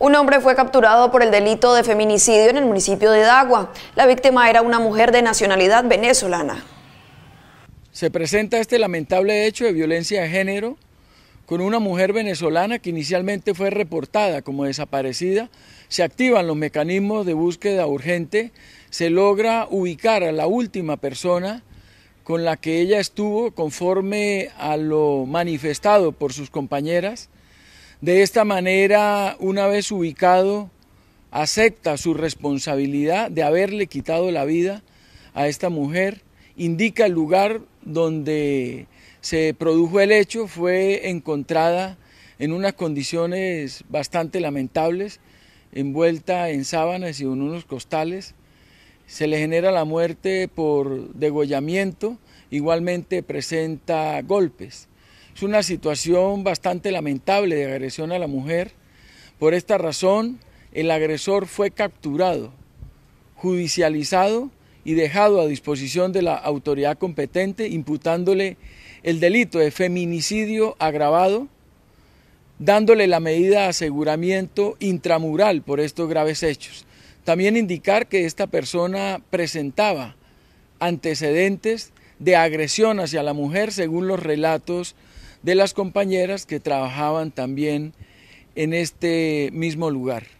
Un hombre fue capturado por el delito de feminicidio en el municipio de Dagua. La víctima era una mujer de nacionalidad venezolana. Se presenta este lamentable hecho de violencia de género con una mujer venezolana que inicialmente fue reportada como desaparecida. Se activan los mecanismos de búsqueda urgente, se logra ubicar a la última persona con la que ella estuvo conforme a lo manifestado por sus compañeras de esta manera, una vez ubicado, acepta su responsabilidad de haberle quitado la vida a esta mujer, indica el lugar donde se produjo el hecho, fue encontrada en unas condiciones bastante lamentables, envuelta en sábanas y en unos costales. Se le genera la muerte por degollamiento, igualmente presenta golpes. Es una situación bastante lamentable de agresión a la mujer. Por esta razón, el agresor fue capturado, judicializado y dejado a disposición de la autoridad competente, imputándole el delito de feminicidio agravado, dándole la medida de aseguramiento intramural por estos graves hechos. También indicar que esta persona presentaba antecedentes de agresión hacia la mujer según los relatos de las compañeras que trabajaban también en este mismo lugar.